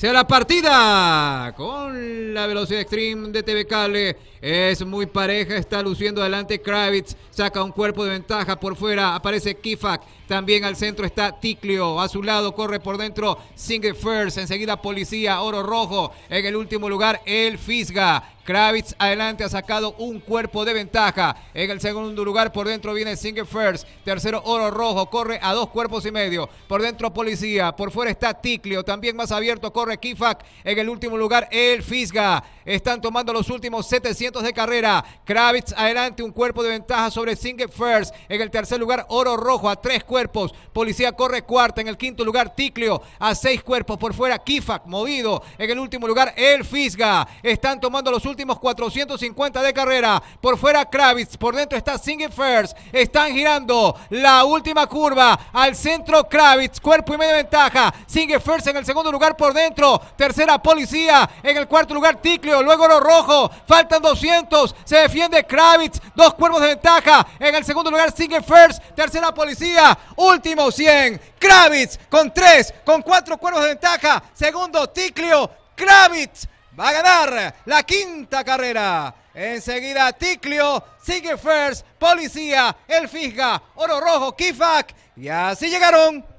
sea la partida con la velocidad extreme de TV Cable. Es muy pareja, está luciendo adelante Kravitz, saca un cuerpo de ventaja por fuera, aparece Kifak, también al centro está Ticlio, a su lado corre por dentro Single First, enseguida Policía, Oro Rojo, en el último lugar el Fisga, Kravitz adelante ha sacado un cuerpo de ventaja. En el segundo lugar por dentro viene single First. Tercero Oro Rojo. Corre a dos cuerpos y medio. Por dentro Policía. Por fuera está Ticlio. También más abierto corre Kifak. En el último lugar el Fisga. Están tomando los últimos 700 de carrera. Kravitz adelante un cuerpo de ventaja sobre Singer First. En el tercer lugar Oro Rojo a tres cuerpos. Policía corre cuarta. En el quinto lugar Ticlio a seis cuerpos. Por fuera Kifak movido. En el último lugar el Fisga. Están tomando los últimos últimos 450 de carrera. Por fuera Kravitz, por dentro está Singing First. Están girando la última curva al centro Kravitz, cuerpo y medio de ventaja. Singing First en el segundo lugar por dentro. Tercera Policía en el cuarto lugar Ticlio, luego lo rojo. Faltan 200, se defiende Kravitz, dos cuervos de ventaja. En el segundo lugar Singing First, tercera Policía, último 100. Kravitz con tres, con cuatro cuervos de ventaja. Segundo Ticlio, Kravitz va a ganar la quinta carrera. Enseguida Ticlio, sigue First, Policía, El Fisga, Oro Rojo, Kifak. Y así llegaron